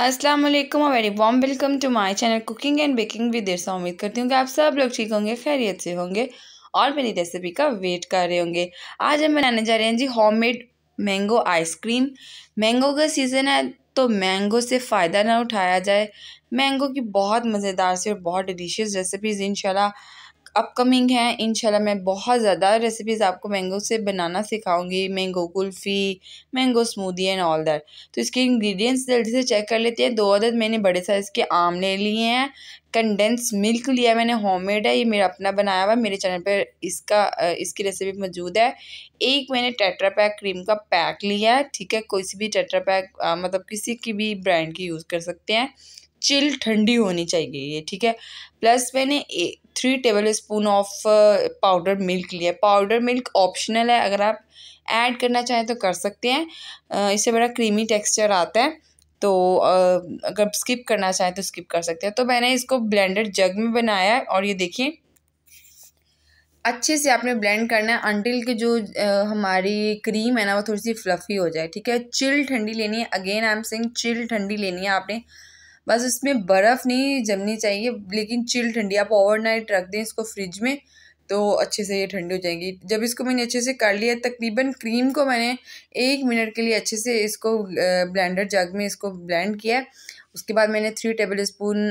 अस्सलाम वालेकुम very warm welcome to my channel cooking and baking with Irsa उम्मीद करती हूँ कि आप सब लोग ठीक होंगे खैरियत से होंगे और मेरी रेसिपी का वेट कर रहे होंगे आज हम बनाने जा रहे हैं जी होममेड मैंगो आइसक्रीम मैंगो का सीज़न है तो मैंगो से फ़ायदा ना उठाया जाए मैंगो की बहुत मज़ेदार से और बहुत डिलीशियस रेसिपीज़ इन अपकमिंग है इनशाला मैं बहुत ज़्यादा रेसिपीज़ आपको मैंगो से बनाना सिखाऊंगी mango kulfi mango smoothie and all that तो इसके इंग्रेडिएंट्स जल्दी से चेक कर लेते हैं दो अदद मैंने बड़े साइज़ के आम ले लिए हैं कंडेंस मिल्क लिया मैंने होममेड है ये मेरा अपना बनाया हुआ मेरे चैनल पर इसका इसकी रेसिपी मौजूद है एक मैंने टेट्रा पैक क्रीम का पैक लिया है ठीक है कोई सी भी टेट्रा पैक मतलब किसी की भी ब्रांड की यूज़ कर सकते हैं चिल ठंडी होनी चाहिए ये ठीक है प्लस मैंने three tablespoon of powder milk लिया पाउडर मिल्क ऑप्शनल है अगर आप ऐड करना चाहें तो कर सकते हैं इससे बड़ा क्रीमी टेक्सचर आता है तो अगर स्किप करना चाहें तो स्किप कर सकते हैं तो मैंने इसको ब्लेंडर जग में बनाया और ये देखिए अच्छे से आपने ब्लेंड करना है अंटिल के जो आ, हमारी क्रीम है ना वो थोड़ी सी फ्लफ़ी हो जाए ठीक है चिल ठंडी लेनी है again I am saying chill ठंडी लेनी है आपने बस इसमें बर्फ़ नहीं जमनी चाहिए लेकिन चिल ठंडी आप ओवर नाइट रख दें इसको फ्रिज में तो अच्छे से ये ठंडी हो जाएगी जब इसको मैंने अच्छे से कर लिया तकरीबन क्रीम को मैंने एक मिनट के लिए अच्छे से इसको ब्लेंडर जग में इसको ब्लेंड किया उसके बाद मैंने three tablespoon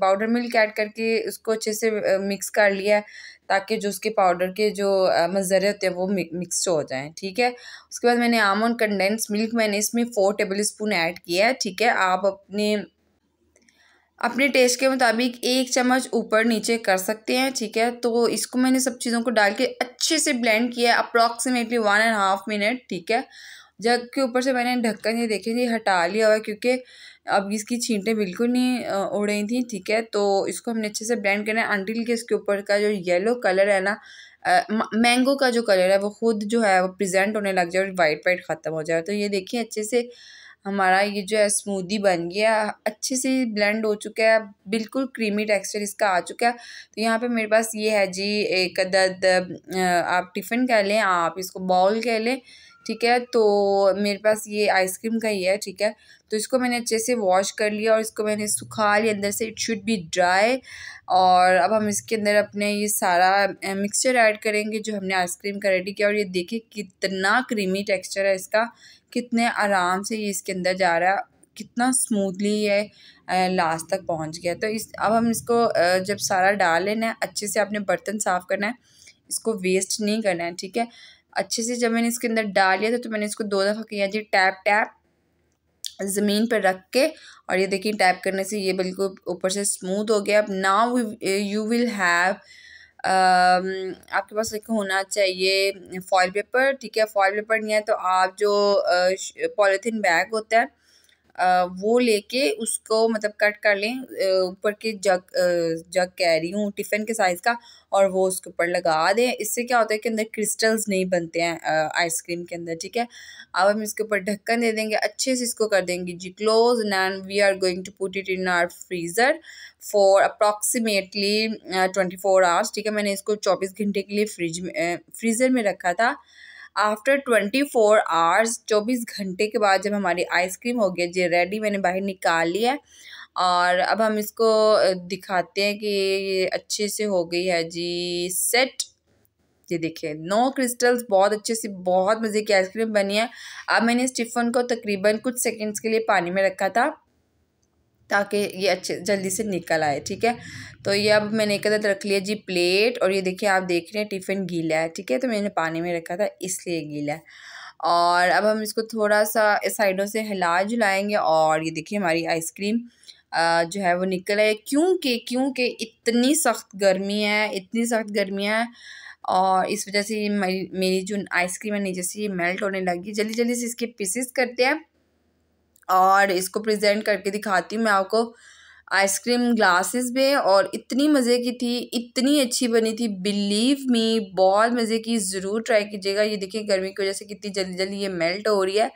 powder milk add करके उसको अच्छे से मिक्स कर लिया ताकि जो उसके पाउडर के जो मज़रे होते हैं वो मिक्स हो जाएं ठीक है उसके बाद मैंने आमंड कंडेंस मिल्क मैंने इसमें फ़ोर टेबल स्पून ऐड किया है ठीक है आप अपने अपने टेस्ट के मुताबिक एक चम्मच ऊपर नीचे कर सकते हैं ठीक है तो इसको मैंने सब चीज़ों को डाल के अच्छे से ब्लेंड किया है approximately one and half minute ठीक है जग के ऊपर से मैंने ढक्कन ये देखे थे हटा लिया हुआ क्योंकि अब इसकी छींटें बिल्कुल नहीं उड़ रही थी ठीक है तो इसको हमने अच्छे से ब्लेंड करना है अंटिल के इसके ऊपर का जो येलो कलर है ना मैंगो का जो कलर है वो खुद जो है वो प्रेजेंट होने लग जाए और वाइट वाइट ख़त्म हो जाए तो ये देखिए अच्छे से हमारा ये जो है स्मूदी बन गया अच्छे से ब्लेंड हो चुका है बिल्कुल क्रीमी टेक्सचर इसका आ चुका है तो यहाँ पे मेरे पास ये है जी एक अदद आप टिफ़िन कह लें आप इसको बॉल कह लें ठीक है तो मेरे पास ये आइसक्रीम का ही है ठीक है तो इसको मैंने अच्छे से वॉश कर लिया और इसको मैंने सुखा लिया अंदर से इट शुड बी ड्राई और अब हम इसके अंदर अपने ये सारा मिक्सचर ऐड करेंगे जो हमने आइसक्रीम का रेडी किया और ये देखिए कितना क्रीमी टेक्स्चर है इसका कितने आराम से ये इसके अंदर जा रहा है कितना स्मूथली ये लास्ट तक पहुंच गया तो इस अब हम इसको जब सारा डाल लेना है अच्छे से अपने बर्तन साफ़ करना है इसको वेस्ट नहीं करना है ठीक है अच्छे से जब मैंने इसके अंदर डाल लिया था तो मैंने इसको दो दफ़ा किया जी टैप टैप ज़मीन पर रख के और ये देखिए टैप करने से ये बिल्कुल ऊपर से स्मूथ हो गया अब नाउ यू विल हैव आपके पास एक होना चाहिए फॉल पेपर ठीक है फॉल पेपर नहीं है तो आप जो पॉलीथीन बैग होता है वो लेके उसको मतलब कट कर लें ऊपर के जग जग कह रही हूँ टिफ़िन के साइज़ का और वो उसके ऊपर लगा दें इससे क्या होता है कि अंदर क्रिस्टल्स नहीं बनते हैं आइसक्रीम के अंदर ठीक है अब हम इसके ऊपर ढक्कन दे देंगे अच्छे से इसको कर देंगे जी close now we are going to put it in our freezer for approximately twenty four hours ठीक है मैंने इसको चौबीस घंटे के लिए फ्रिज में फ्रीज़र में रखा था आफ्टर ट्वेंटी फोर आवर्स चौबीस घंटे के बाद जब हमारी आइसक्रीम हो गई जी रेडी मैंने बाहर निकाल है और अब हम इसको दिखाते हैं कि ये अच्छे से हो गई है जी सेट ये देखिए नो क्रिस्टल्स बहुत अच्छे से बहुत मज़े की आइसक्रीम बनी है अब मैंने इस टिफ़न को तकरीबन कुछ सेकंड्स के लिए पानी में रखा था ताकि ये अच्छे जल्दी से निकल आए ठीक है तो ये अब मैंने एक अदर रख लिया जी प्लेट और ये देखिए आप देख रहे हैं टिफ़िन गीला है ठीक है तो मैंने पानी में रखा था इसलिए गीला है और अब हम इसको थोड़ा सा साइडों से हिला जुलाएँगे और ये देखिए हमारी आइसक्रीम जो है वो निकल आए क्योंकि क्योंकि इतनी सख्त गर्मी है इतनी सख्त गर्मी है और इस वजह से मेरी मेरी जो आइसक्रीम है नीचे से ये मेल्ट होने लगी जल्दी जल्दी से इसके पीसेस करते हैं और इसको प्रेजेंट करके दिखाती हूँ मैं आपको आइसक्रीम ग्लासेस में और इतनी मज़े की थी इतनी अच्छी बनी थी बिलीव मी बहुत मज़े की ज़रूर ट्राई कीजिएगा ये देखिए गर्मी की वजह से कितनी जल्दी जल्दी ये मेल्ट हो रही है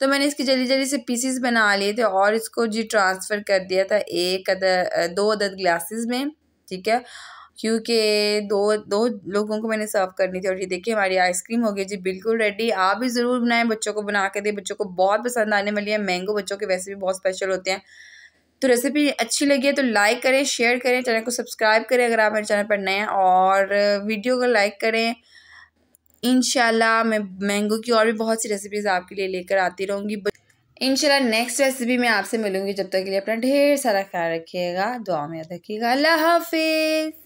तो मैंने इसकी जल्दी जल्दी से पीसीस बना लिए थे और इसको जी ट्रांसफ़र कर दिया था एक अदर दो अदद ग्लासेस में ठीक है क्योंकि दो दो लोगों को मैंने सर्व करनी थी और ये देखिए हमारी आइसक्रीम हो गई जी बिल्कुल रेडी आप भी ज़रूर बनाएं बच्चों को बना के दें बच्चों को बहुत पसंद आने वाली है मैंगो बच्चों के वैसे भी बहुत स्पेशल होते हैं तो रेसिपी अच्छी लगी है तो लाइक करें शेयर करें चैनल को सब्सक्राइब करें अगर आप मेरे चैनल पर नए हैं और वीडियो को लाइक करें इन मैं मैंगो की और भी बहुत सी रेसिपीज़ आपके लिए लेकर आती रहूँगी इनशाला नेक्स्ट रेसिपी मैं आपसे मिलूंगी जब तक के लिए अपना ढेर सारा ख्याल रखिएगा दुआ में याद रखिएगा अल्लाह हाफिज़